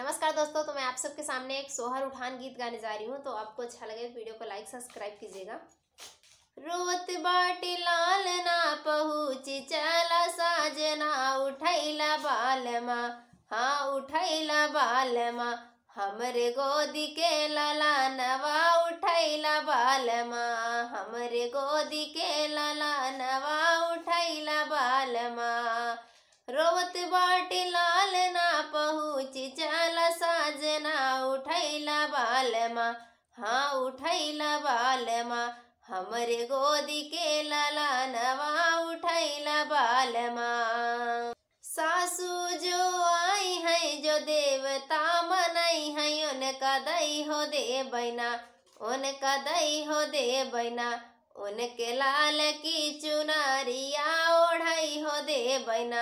नमस्कार दोस्तों तो मैं आप सबके सामने एक सोहर उठान गीत गाने जा रही हूँ तो आपको अच्छा लगे वीडियो को लाइक सब्सक्राइब कीजिएगा रोत बाटे लाल ना पहुची चला साजना उठैला बालमा हाँ उठैला बालमा हमरे गोदी के लला नवा उठैला बालमा हमरे गोदी के लला नवा उठैला बालमा रोत बाटे लाल लालमा हाँ उठैला बालमा हमरे गोदी के ललानवा उठैला बालमा सासू जो आई है जो देवता मनाई है उनका दई हो दे बैना उनका दई हो दे बैना उनके लाल की चुनारिया ओढ़ाई हो दे बैना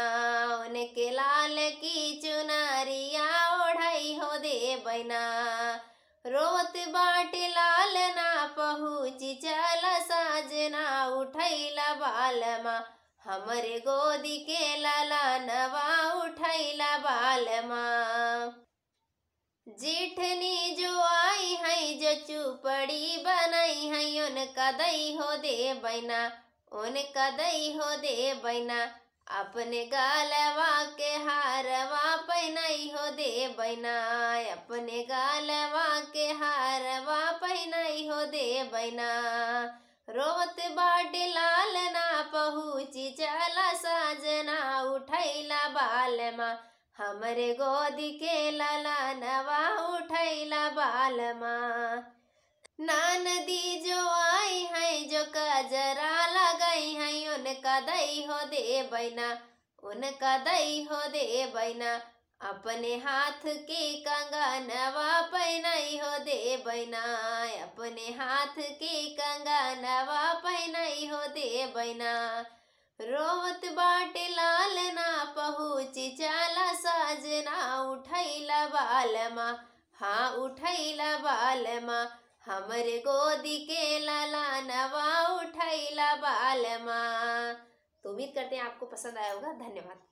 उनके लाल की चुनारिया ओढ़ाई हो दे बैना रोवत बाटे ना पहुँची चल साजना उठैला बालमा हमरे गोदी के नवा उठैला बालमा जेठनी जो आई है जो चुपड़ी बनाई है उन कदई हो दे बैना उन कदई हो दे बैना अपने गलवा के बहना अपने गालवा के हारवा पहनाई हो दे बहना रोत बाट लाल ना पहुची चला साजना उठैला बालमा हमरे गोदी के लाला नवा उठैला बालमा नान दी जो आई है जो कजरा लगाई है उनका दई हो दे बैना उनका दई हो दे बैना अपने हाथ के कंगनवा पहनाई हो दे बहना अपने हाथ के कंगनवा पहनाई हो दे बहना रोवत बाट लाल ना पहुँच चाला साजना उठैला बालमा हाँ उठैला बालमा हमरे गोदी के लाला नवा उठैला बालमा तो उम्मीद करते हैं आपको पसंद आया होगा धन्यवाद